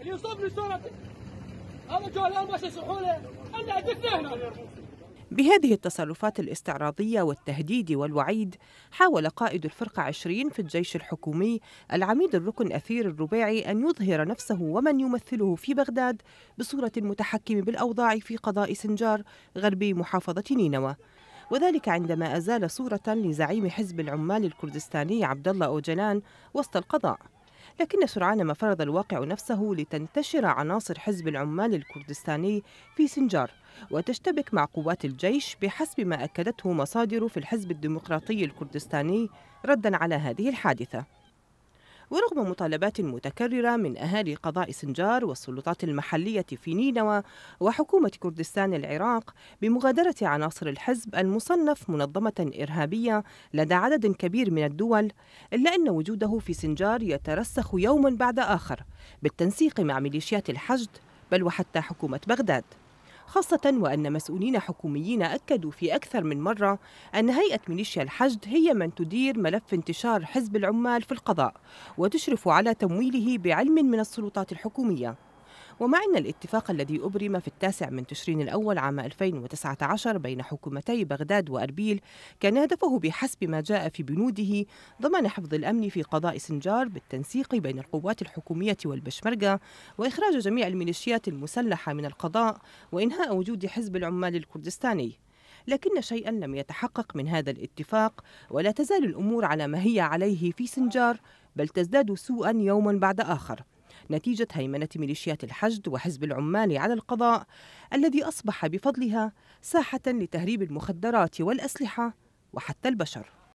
اللي يصاب من هذا جو الان يصلحوا له انا عندنا هنا بهذه التصرفات الاستعراضية والتهديد والوعيد حاول قائد الفرقة 20 في الجيش الحكومي العميد الركن أثير الرباعي أن يظهر نفسه ومن يمثله في بغداد بصورة المتحكم بالأوضاع في قضاء سنجار غربي محافظة نينوى وذلك عندما أزال صورة لزعيم حزب العمال الكردستاني عبد الله أوجلان وسط القضاء لكن سرعان ما فرض الواقع نفسه لتنتشر عناصر حزب العمال الكردستاني في سنجار وتشتبك مع قوات الجيش بحسب ما أكدته مصادر في الحزب الديمقراطي الكردستاني ردا على هذه الحادثة ورغم مطالبات متكررة من أهالي قضاء سنجار والسلطات المحلية في نينوى وحكومة كردستان العراق بمغادرة عناصر الحزب المصنف منظمة إرهابية لدى عدد كبير من الدول إلا أن وجوده في سنجار يترسخ يوما بعد آخر بالتنسيق مع ميليشيات الحشد بل وحتى حكومة بغداد خاصة وأن مسؤولين حكوميين أكدوا في أكثر من مرة أن هيئة ميليشيا الحشد هي من تدير ملف انتشار حزب العمال في القضاء وتشرف على تمويله بعلم من السلطات الحكومية ومع أن الاتفاق الذي أبرم في التاسع من تشرين الأول عام 2019 بين حكومتي بغداد وأربيل كان هدفه بحسب ما جاء في بنوده ضمان حفظ الأمن في قضاء سنجار بالتنسيق بين القوات الحكومية والبشمركة وإخراج جميع الميليشيات المسلحة من القضاء وإنهاء وجود حزب العمال الكردستاني لكن شيئا لم يتحقق من هذا الاتفاق ولا تزال الامور على ما هي عليه في سنجار بل تزداد سوءا يوما بعد اخر نتيجة هيمنة ميليشيات الحشد وحزب العمال على القضاء الذي أصبح بفضلها ساحة لتهريب المخدرات والأسلحة وحتى البشر